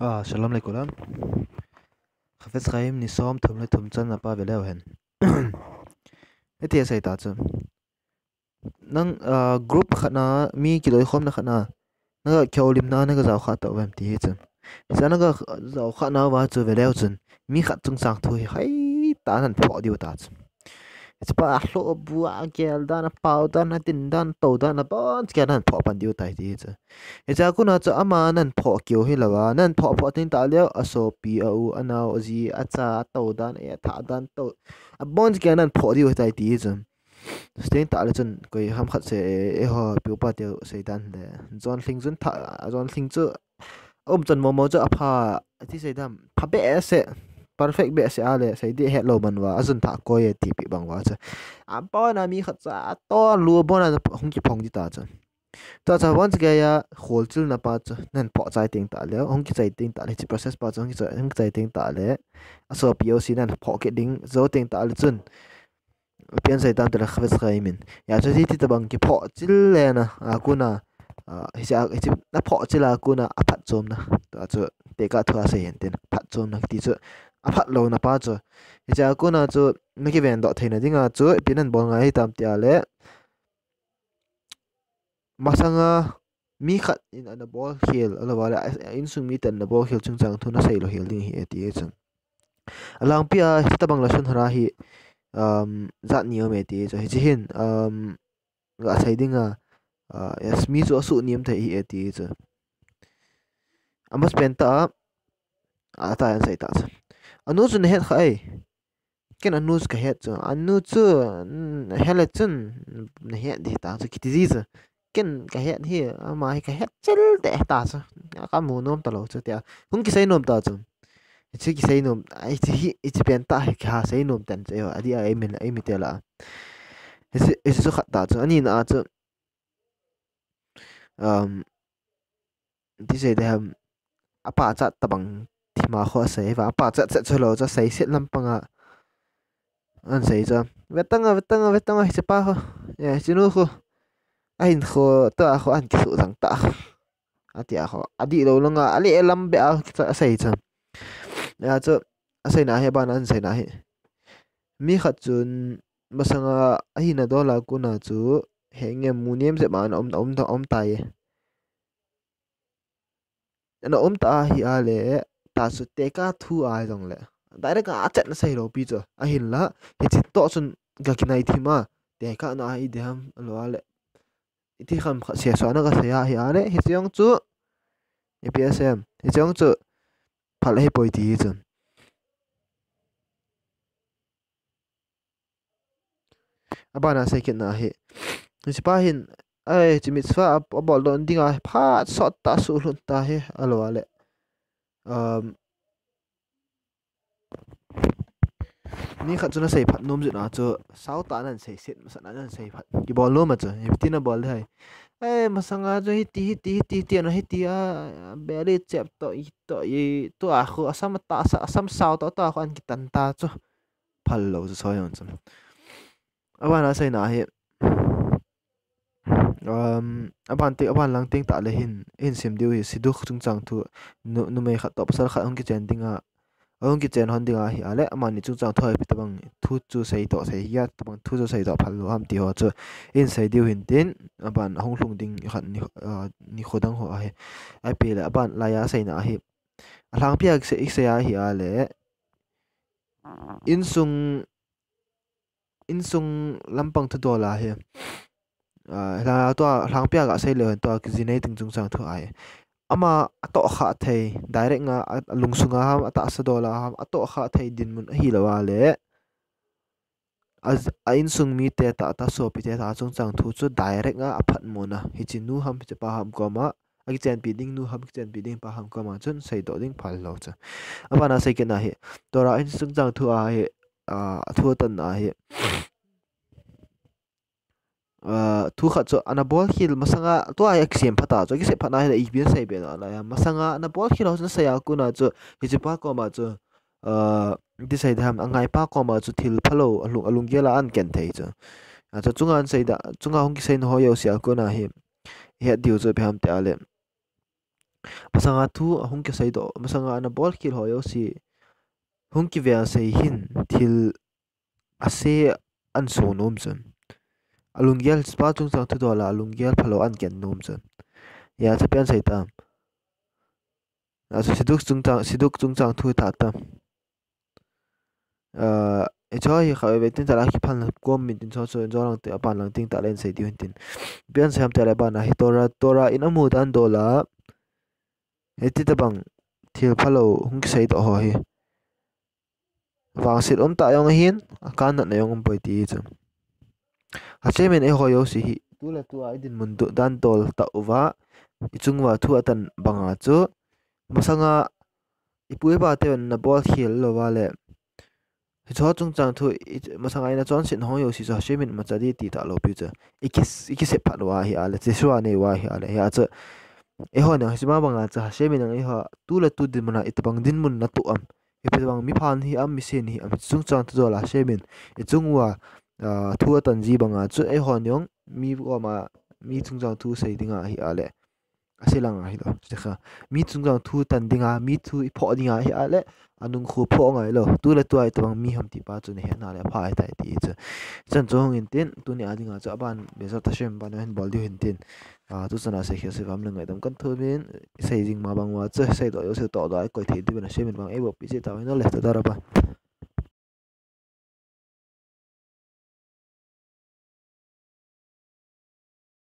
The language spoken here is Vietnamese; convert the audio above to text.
آه שלום לכולם. חפץ חיים ניסום תומלי תומצן נפה ולאוהן. איתי עשה איתה עצם. nang group khana mi ki loi khom na khana na kyo lim na na ga zaw kha ta wem ti chen sa na ga zaw khana wa chu ve leo chen mi kha chung sang thu hai ta nan pho diu ta chen 十八路不啊，简单啊，包弹啊，钉弹、导弹啊，帮少，几啊，人破班丢台子。现在看那做阿妈，那破球起了吧？那破破钉弹了，阿傻逼啊！呜，阿孬，阿子，阿咋，导弹哎呀，塔弹，都阿帮少，几啊，人破丢台子。钉弹了，阵可以喊拍摄，哎，好，标靶丢，谁弹的？John Simpson，John Simpson，Oh，John 某某，就阿怕，这谁弹？怕被射。perfect be se ale sai di het lo ban wa azun tha ko ye ti pi bang wa cha am pa na mi khat cha to lu bo na hong ki phong di ta cha à, à, à, ta cha once ga ya hol chil na pa cha nan po chai ting ta le hong ki chai ting ta le chi process pa chong ki chai hong chai ting ta le aso poc nan po ke ding zo ting ta le chun pian sai ta tra khwes khai min ya cha ti ta bang ki po chil le na a ku na hi cha hi na po chila ku na a phat chom na ta chu te ka thua se hen ten phat chom na ti chu aphat lâu na pa chu hecha ko na chu meki ven cho theina anh chu ngay tạm tiếc tam mà sang masanga mi khat in anh an ball khel alawala in sung mi tan na ball khel chung chang thuna sei lo hel ding hi ati e, e chung alang pia hita bangla sun hara hi um rất nhiều niom ati e e cho hi hin um ga sai dinga uh, yes mi chu asu niam thai hi ati chu amas penta ata an sai ta chu anu zun het khai ken anu zun khai zun anu zun hele zun ne het mm, mm, di ta zu kiti zi zu ken ka het hi ama hi ka het chil de ta zu ka mu nom ta lo zu tia hun ki sai nom ta zu ichi ki sai nom ichi hi ichi ben ta hi ka sai nom ten zu adi a emin a emin te la ichi zu khat ta zu ani na zu um di sai de ham มาขอเสียวป่าจะจะชโลจะเสียเสียลำปังอ่ะอันเสียจะเวตังอ่ะเวตังอ่ะเวตังอ่ะจะป้าเขาเนี่ยจินูเขาอันเขาตัวเขาอันกิสุสังตาอันที่เขาอดีตเราลงอ่ะอันนี้ลำเบะจะเสียจะเนี่ยจะเสียหน้าเหบ้านอันเสียหน้าเหมีขัดจุนมาสังอ่ะอันนั้นดอลลาร์กูน่ะจูเฮงเงี้ยมูเนียมเสียบ้านอมอมอมตาย nó ôm ta hi a lệ ta su te ka thu ai dong le direct a chat na sai ro pi cho a hin la he chit to chun ga kinai thi ma te ka na ai de ham lo ale iti kham kha se so na ga se ya hi ale he chong chu APSM he chong chu phal he poi ti chun abana se kin na he si pa hin ai chimitswa abol don dinga pha sot ta su lun ta he alwa le um ni khat chuna sei phat nom na chu sau ta nan sei set ma nan sei phat ki bol lo ma chu hiti tin bol hai ai masanga jo hiti hiti hiti ti na hiti a beri chep to i to i to a khu asam ta sa asam sau to ta khan ki tan ta chu phal lo chu so yon chu awana sei na hi aban te aban lang teng ta le hin in sim diu hi siduk chung chang thu nu nu me kha top sar kha ong ki chen dinga ong ki chen hon dinga hi ale aman ni chung chang thoi pi tabang thu chu sei to sei ya tabang thu chu sei to phal lo ham ti ho chu in sei diu hin tin aban hong lung ding khan ni ni khodang ờ, ho ai ai pe la aban la ya sei na hi alang à, pia se ik se ya hi ale in sung in sung lampang thu do la hi la to hlang pia ga sei le to zinei ting chung sang tho ai ama to kha thei direct nga lungsunga ham ata sa dola ham to kha thei din mun hi lawa le az ain sung mi te ta ta so pi te ta chung chang thu chu direct nga aphat mo na hi chi nu ham pe pa ham ko ma agi chen pi ding nu ham chen pi ding pa ham ko ma chun sei do ding phal lo cha apa na sei ke na hi to ra ain sung chang thu a hi a thu tan na hi thu khát cho anh mà sang masanga tôi ai xem phát ta cho cái sự phát này là ý biến sai bên là masanga anh bol khil nó sai aku na cho cái chỉ pa có mà cho đi sai tham anh ngay pa có mà cho thil phalo alung alung kia là anh kén thấy cho à cho chúng anh sai đã chúng anh không cái sai nó yêu sai aku na hi hi điều cho thế ham mà sang masanga thu không cái sai đó masanga anh bol khil ho yêu si không cái về sai hin thil ase anh số nôm rồi alung gel spa chung chang thu dola alung gel phalo an ken nom chen ya cha pian sai tam asu siduk chung chang siduk chung chang thu ta tam ờ e cho hi khawe ve tin tala ki phan kom min tin cho cho jo lang te apan lang ting ta len sai di hun tin pian sam te la bana hi tora tora in amu dan dola e ti ta bang thil phalo hung sai to ho hi wang sit om ta yong hin kan na yong boi ti chang achemen e khoyo si hi tula tu a idin mundu dan tol ta uwa ichungwa thu atan banga chu masanga ipui e ba te na ball khel lo wa le hi cho chung chang thu masanga ina chon sin hoyo si cho shemin machadi ti ta lo piu ikis ikis phat wa hi ale che shwa ne wa hi ale ya cha e ho na hisma banga cha shemin ang e ha tula tu din mana itbang din mun na tu am ipi bang mi phan hi am mi sen hi am chung chang tu la shemin ichungwa thua tan ji à, chu ai hon yong mi ko mà mi chung jang thu sei dinga hi ale asilang hi lo chekha mi chung jang thu tan à, mi thu i pho à hi anh anung khu pho ngai lo tu le tu ai tawang mi ham ti pa chu ne na le pha ai tai ti chu chan chong in tin tu ni adinga chu aban beza ta shem ban hiện bol di hin tin à tu hiểu sẽ khia se ngay, lang dam kan thobin xây jing ma bang wa chứ xây do yo se to do ai koi the di ban shem bang e bo pi se ta no le ta da ra ba